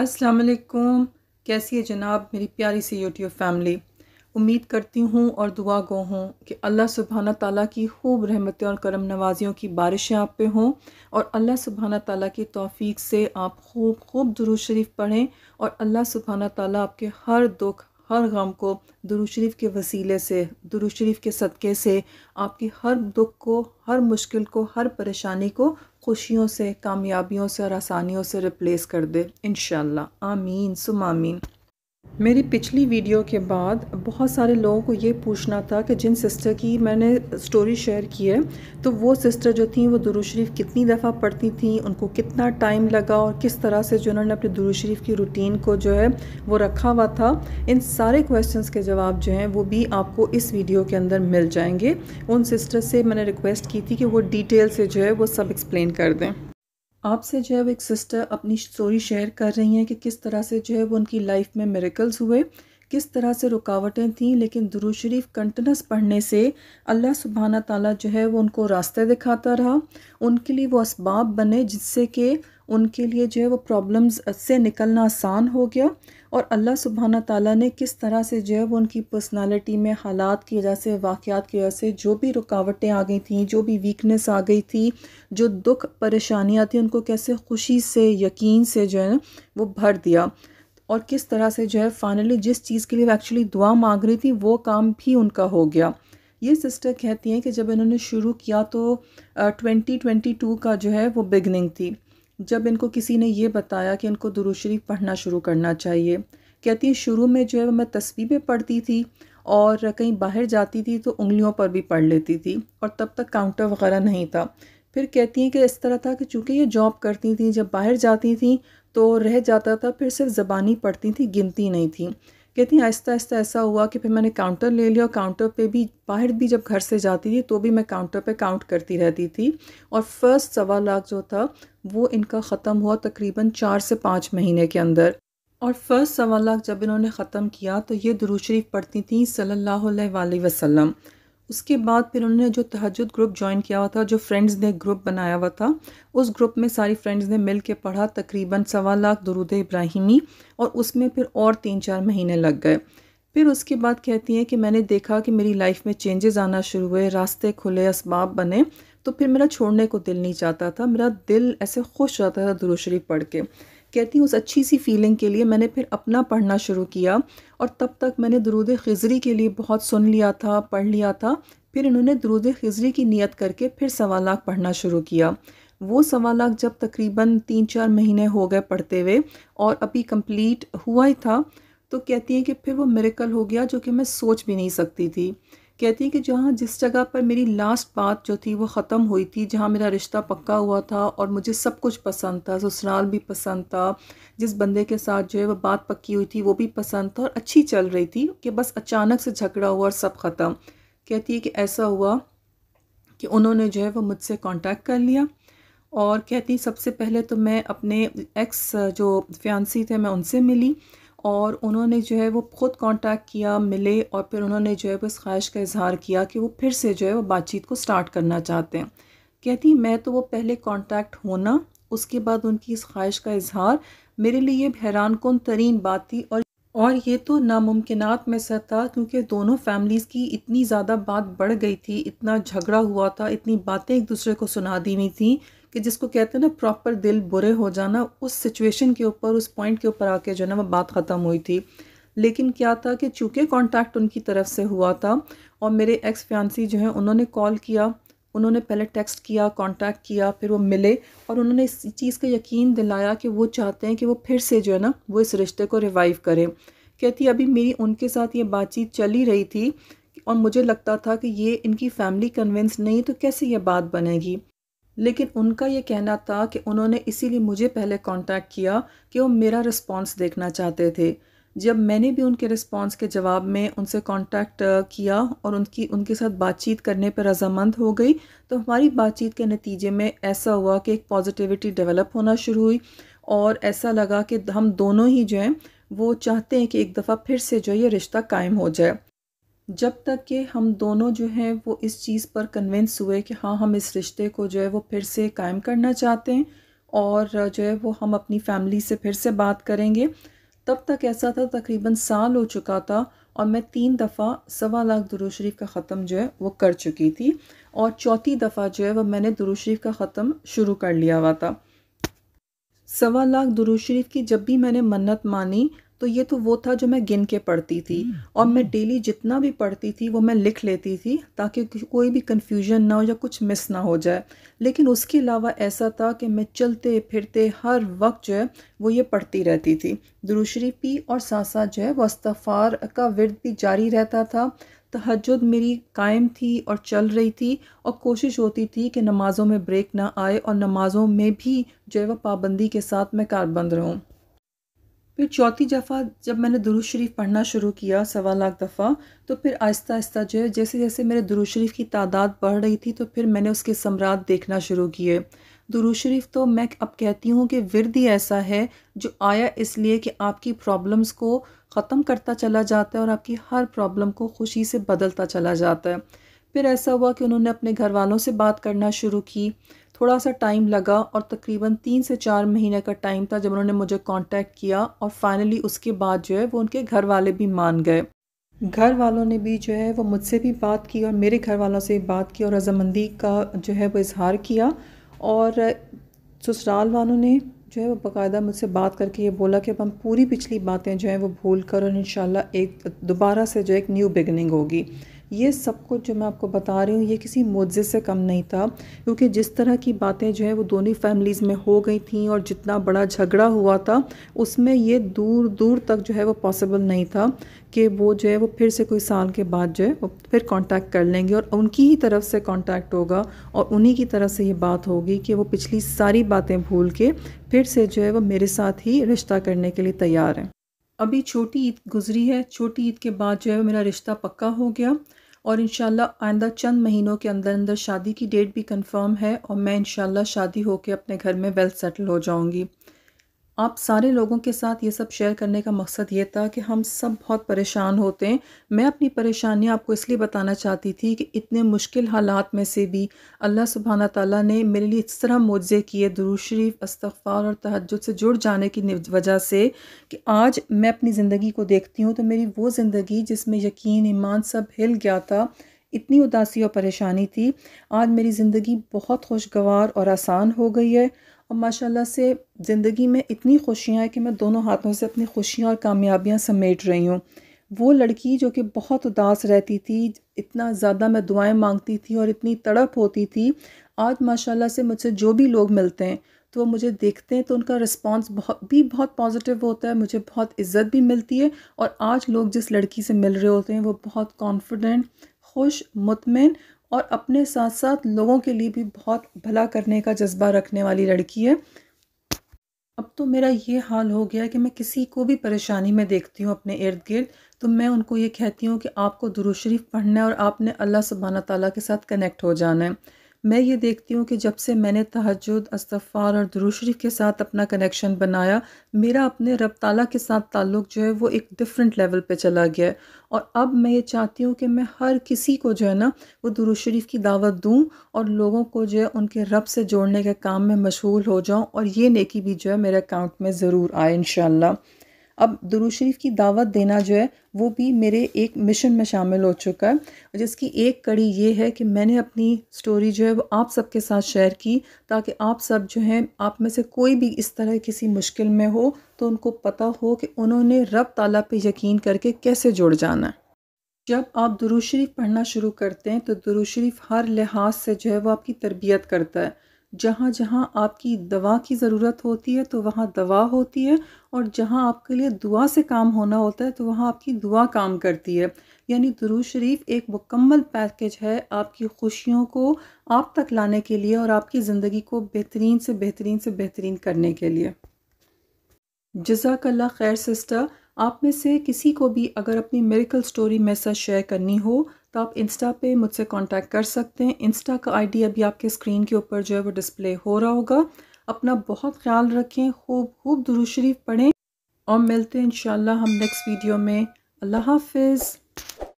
अस्सलाम वालेकुम कैसी है जनाब मेरी प्यारी सी यूट्यूब फैमिली उम्मीद करती हूँ और दुआ गो हूँ कि अल्लाह सुबहाना ताला की खूब रहमतें और करम नवाजियों की बारिशें आप पे हों और अल्लाह सुबहाना ताला की तौफीक से आप खूब खूब शरीफ पढ़ें और अल्लाह सुबहाना ताला आपके हर दुख हर गम को दुरुशरीफ के वसीले से दुरुशरीफ के सदक़े से आपकी हर दुख को हर मुश्किल को हर परेशानी को खुशियों से कामयाबियों से और आसानियों से रिप्लेस कर दे इन आमीन सुमामीन मेरी पिछली वीडियो के बाद बहुत सारे लोगों को ये पूछना था कि जिन सिस्टर की मैंने स्टोरी शेयर की है तो वो सिस्टर जो थी वो दुरू शरीफ कितनी दफ़ा पढ़ती थी उनको कितना टाइम लगा और किस तरह से जो उन्होंने अपने दुरू शरीफ की रूटीन को जो है वो रखा हुआ था इन सारे क्वेश्चंस के जवाब जो हैं वो भी आपको इस वीडियो के अंदर मिल जाएंगे उन सिस्टर से मैंने रिक्वेस्ट की थी कि वो डिटेल से जो है वो सब एक्सप्लेन कर दें आपसे जो है वो एक सिस्टर अपनी स्टोरी शेयर कर रही हैं कि किस तरह से जो है वो उनकी लाइफ में मेरिकल्स हुए किस तरह से रुकावटें थीं लेकिन दुरू शरीफ कंटिनस पढ़ने से अल्लाह सुबहाना ताला जो है वो उनको रास्ते दिखाता रहा उनके लिए वो इसबाब बने जिससे कि उनके लिए जो है वो प्रॉब्लम्स से निकलना आसान हो गया और अल्लाह सुबहाना ताली ने किस तरह से जो है वो उनकी पर्सनैलिटी में हालात की वजह से वाक़ात की वजह से जो भी रुकावटें आ गई थी जो भी वीकनेस आ गई थी जो दुख परेशानियाँ थी उनको कैसे खुशी से यकीन से जो है वो भर दिया और किस तरह से जो है फाइनली जिस चीज़ के लिए वो एक्चुअली दुआ मांग रही थी वो काम भी उनका हो गया ये सिस्टर कहती हैं कि जब इन्होंने शुरू किया तो ट्वेंटी ट्वेंटी टू का जो है वो बिगनिंग थी जब इनको किसी ने ये बताया कि इनको दुरुशरीफ पढ़ना शुरू करना चाहिए कहती हैं शुरू में जो है मैं तस्वीरें पढ़ती थी और कहीं बाहर जाती थी तो उंगलियों पर भी पढ़ लेती थी और तब तक काउंटर वगैरह नहीं था फिर कहती हैं कि इस तरह था कि चूँकि ये जॉब करती थी जब बाहर जाती थी तो रह जाता था फिर सिर्फ ज़बानी पढ़ती थी गिनती नहीं थी कहती हैं आहिस्ता आहिस्ता ऐसा हुआ कि फिर मैंने काउंटर ले लिया और काउंटर पे भी बाहर भी जब घर से जाती थी तो भी मैं काउंटर पे काउंट करती रहती थी और फर्स्ट सवा लाख जो था वो इनका ख़त्म हुआ तकरीबन चार से पाँच महीने के अंदर और फर्स्ट सवा लाख जब इन्होंने ख़त्म किया तो ये शरीफ पढ़ती थी सल्ला वसलम उसके बाद फिर उन्होंने जो तहजद ग्रुप ज्वाइन किया हुआ था जो फ्रेंड्स ने ग्रुप बनाया हुआ था उस ग्रुप में सारी फ्रेंड्स ने मिल के पढ़ा तकरीबन सवा लाख दरुद इब्राहिमी और उसमें फिर और तीन चार महीने लग गए फिर उसके बाद कहती हैं कि मैंने देखा कि मेरी लाइफ में चेंजेस आना शुरू हुए रास्ते खुले इसबाब बने तो फिर मेरा छोड़ने को दिल नहीं चाहता था मेरा दिल ऐसे खुश रहता था दुरुशरी पढ़ के कहती उस अच्छी सी फीलिंग के लिए मैंने फिर अपना पढ़ना शुरू किया और तब तक मैंने दरूद खजरी के लिए बहुत सुन लिया था पढ़ लिया था फिर इन्होंने दरूद खिजरी की नीयत करके फिर सवाल पढ़ना शुरू किया वो सवाल जब तकरीबन तीन चार महीने हो गए पढ़ते हुए और अभी कंप्लीट हुआ ही था तो कहती हैं कि फिर वो मेरेकल हो गया जो कि मैं सोच भी नहीं सकती थी कहती हैं कि जहाँ जिस जगह पर मेरी लास्ट बात जो थी वो ख़त्म हुई थी जहाँ मेरा रिश्ता पक्का हुआ था और मुझे सब कुछ पसंद था ससुराल भी पसंद था जिस बंदे के साथ जो है वह बात पक्की हुई थी वो भी पसंद था और अच्छी चल रही थी कि बस अचानक से झगड़ा हुआ और सब ख़त्म कहती है कि ऐसा हुआ कि उन्होंने जो है वह मुझसे कॉन्टैक्ट कर लिया और कहती सबसे पहले तो मैं अपने एक्स जो फ्यांसी थे मैं उनसे मिली और उन्होंने जो है वो ख़ुद कांटेक्ट किया मिले और फिर उन्होंने जो है वो इस ख्वाहिश का इजहार किया कि वो फिर से जो है वो बातचीत को स्टार्ट करना चाहते हैं कहती मैं तो वो पहले कांटेक्ट होना उसके बाद उनकी इस ख्वाहिश का इजहार मेरे लिए हैरान कन तरीन बात थी और और ये तो नामुमकिन में से था क्योंकि दोनों फैमिलीज़ की इतनी ज़्यादा बात बढ़ गई थी इतना झगड़ा हुआ था इतनी बातें एक दूसरे को सुना दी हुई थी कि जिसको कहते हैं ना प्रॉपर दिल बुरे हो जाना उस सिचुएशन के ऊपर उस पॉइंट के ऊपर आके जो है ना वो बात ख़त्म हुई थी लेकिन क्या था कि चूँकि कॉन्टैक्ट उनकी तरफ से हुआ था और मेरे एक्स फ्यांसी जो है उन्होंने कॉल किया उन्होंने पहले टेक्स्ट किया कॉन्टैक्ट किया फिर वो मिले और उन्होंने इस चीज़ का यकीन दिलाया कि वो चाहते हैं कि वो फिर से जो है ना वो इस रिश्ते को रिवाइव करें कहती अभी मेरी उनके साथ ये बातचीत चली रही थी और मुझे लगता था कि ये इनकी फैमिली कन्विंस नहीं तो कैसे ये बात बनेगी लेकिन उनका ये कहना था कि उन्होंने इसीलिए मुझे पहले कांटेक्ट किया कि वो मेरा रिस्पांस देखना चाहते थे जब मैंने भी उनके रिस्पांस के जवाब में उनसे कांटेक्ट किया और उनकी उनके साथ बातचीत करने पर रजामंद हो गई तो हमारी बातचीत के नतीजे में ऐसा हुआ कि एक पॉजिटिविटी डेवलप होना शुरू हुई और ऐसा लगा कि हम दोनों ही जो हैं वो चाहते हैं कि एक दफ़ा फिर से जो ये रिश्ता कायम हो जाए जब तक कि हम दोनों जो हैं वो इस चीज़ पर कन्विंस हुए कि हाँ हम इस रिश्ते को जो है वो फिर से कायम करना चाहते हैं और जो है वो हम अपनी फैमिली से फिर से बात करेंगे तब तक ऐसा था तकरीबन साल हो चुका था और मैं तीन दफ़ा सवा लाख दुरुशरीफ का ख़त्म जो है वो कर चुकी थी और चौथी दफ़ा जो है वह मैंने दुरुशरीफ का ख़त्म शुरू कर लिया हुआ था सवा लाख दुरुशरीफ की जब भी मैंने मन्नत मानी तो ये तो वो था जो मैं गिन के पढ़ती थी हम्म। और मैं डेली जितना भी पढ़ती थी वो मैं लिख लेती थी ताकि कोई भी कन्फ्यूजन ना हो या कुछ मिस ना हो जाए लेकिन उसके अलावा ऐसा था कि मैं चलते फिरते हर वक्त जो है वो ये पढ़ती रहती थी दुरुशरी पी और साथ जो है वस्तफ़ार का विरद भी जारी रहता था तहजद मेरी कायम थी और चल रही थी और कोशिश होती थी कि नमाज़ों में ब्रेक ना आए और नमाज़ों में भी जो है वह पाबंदी के साथ मैं कारबंद रहूँ फिर चौथी दफ़ा जब मैंने दुरुज शरीफ पढ़ना शुरू किया सवा लाख दफ़ा तो फिर आहिस्ता आहिस्ता जो है जैसे जैसे मेरे दुरुज शरीफ की तादाद बढ़ रही थी तो फिर मैंने उसके सम्राट देखना शुरू किए दुरुज शरीफ तो मैं अब कहती हूँ कि विरद ही ऐसा है जो आया इसलिए कि आपकी प्रॉब्लम्स को ख़त्म करता चला जाता है और आपकी हर प्रॉब्लम को खुशी से बदलता चला जाता है फिर ऐसा हुआ कि उन्होंने अपने घर वालों से बात करना शुरू की थोड़ा सा टाइम लगा और तकरीबन तीन से चार महीने का टाइम था जब उन्होंने मुझे कांटेक्ट किया और फाइनली उसके बाद जो है वो उनके घर वाले भी मान गए घर वालों ने भी जो है वो मुझसे भी बात की और मेरे घर वालों से बात की और रजामंदी का जो है वो इजहार किया और ससुराल वालों ने जो है वो बाकायदा मुझसे बात करके ये बोला कि अब हम पूरी पिछली बातें जो हैं वो भूल कर और इन एक दोबारा से जो है एक न्यू बिगनिंग होगी ये सब कुछ जो मैं आपको बता रही हूँ ये किसी मुआवजे से कम नहीं था क्योंकि जिस तरह की बातें जो है वो दोनों फैमिलीज़ में हो गई थी और जितना बड़ा झगड़ा हुआ था उसमें ये दूर दूर तक जो है वो पॉसिबल नहीं था कि वो जो है वो फिर से कोई साल के बाद जो है वो फिर कॉन्टैक्ट कर लेंगे और उनकी ही तरफ से कॉन्टैक्ट होगा और उन्हीं की तरफ से ये बात होगी कि वो पिछली सारी बातें भूल के फिर से जो है वो मेरे साथ ही रिश्ता करने के लिए तैयार हैं अभी छोटी ईद गुजरी है छोटी ईद के बाद जो है मेरा रिश्ता पक्का हो गया और इन आइंदा चंद महीनों के अंदर अंदर शादी की डेट भी कंफर्म है और मैं इन शादी होकर अपने घर में वेल सेटल हो जाऊँगी आप सारे लोगों के साथ ये सब शेयर करने का मकसद ये था कि हम सब बहुत परेशान होते हैं मैं अपनी परेशानियाँ आपको इसलिए बताना चाहती थी कि इतने मुश्किल हालात में से भी अल्लाह सुबहाना ताला ने मेरे लिए इस तरह मुआवजे किए दुरू शरीफ और तहजद से जुड़ जाने की वजह से कि आज मैं अपनी ज़िंदगी को देखती हूँ तो मेरी वो ज़िंदगी जिसमें यकीन ईमान सब हिल गया था इतनी उदासी और परेशानी थी आज मेरी ज़िंदगी बहुत खुशगवार और आसान हो गई है और माशाल्लाह से ज़िंदगी में इतनी खुशियाँ हैं कि मैं दोनों हाथों से अपनी खुशियाँ और कामयाबियाँ समेट रही हूँ वो लड़की जो कि बहुत उदास रहती थी इतना ज़्यादा मैं दुआएं मांगती थी और इतनी तड़प होती थी आज माशाल्लाह से मुझसे जो भी लोग मिलते हैं तो वो मुझे देखते हैं तो उनका रिस्पांस बहुत भी बहुत पॉजिटिव होता है मुझे बहुत इज़्ज़त भी मिलती है और आज लोग जिस लड़की से मिल रहे होते हैं वो बहुत कॉन्फिडेंट खुश मुतमिन और अपने साथ साथ लोगों के लिए भी बहुत भला करने का जज्बा रखने वाली लड़की है अब तो मेरा ये हाल हो गया कि मैं किसी को भी परेशानी में देखती हूँ अपने इर्द गिर्द तो मैं उनको ये कहती हूँ कि आपको दुरुशरीफ पढ़ना है और आपने अल्लाह सुबहाना तला के साथ कनेक्ट हो जाना है मैं ये देखती हूँ कि जब से मैंने तहजद अस्तफ़ार और दुरुशरीफ के साथ अपना कनेक्शन बनाया मेरा अपने रब ताला के साथ ताल्लुक़ जो है वो एक डिफरेंट लेवल पे चला गया है और अब मैं ये चाहती हूँ कि मैं हर किसी को जो है ना वो दुरुशरीफ की दावत दूँ और लोगों को जो है उनके रब से जोड़ने के काम में मशगूल हो जाऊँ और ये नेकी भी जो है मेरे अकाउंट में ज़रूर आए इन अब दुरू शरीफ की दावत देना जो है वो भी मेरे एक मिशन में शामिल हो चुका है जिसकी एक कड़ी ये है कि मैंने अपनी स्टोरी जो है वो आप सबके साथ शेयर की ताकि आप सब जो हैं आप में से कोई भी इस तरह किसी मुश्किल में हो तो उनको पता हो कि उन्होंने रब ताला पे यकीन करके कैसे जुड़ जाना है जब आप दुरू शरीफ पढ़ना शुरू करते हैं तो दुरू शरीफ हर लिहाज से जो है वो आपकी तरबियत करता है जहाँ जहाँ आपकी दवा की ज़रूरत होती है तो वहाँ दवा होती है और जहाँ आपके लिए दुआ से काम होना होता है तो वहाँ आपकी दुआ काम करती है यानी दुरू शरीफ एक मुकम्मल पैकेज है आपकी खुशियों को आप तक लाने के लिए और आपकी ज़िंदगी को बेहतरीन से बेहतरीन से बेहतरीन करने के लिए जजाकल्ला खैर सिस्टर आप में से किसी को भी अगर अपनी मेरिकल स्टोरी मेरे साथ शेयर करनी हो तो आप इंस्टा पे मुझसे कांटेक्ट कर सकते हैं इंस्टा का आईडी अभी आपके स्क्रीन के ऊपर जो है वो डिस्प्ले हो रहा होगा अपना बहुत ख्याल रखें खूब खूब दुरुशरीफ़ शरीफ पढ़ें और मिलते हैं इन हम नेक्स्ट वीडियो में अल्लाह हाफिज़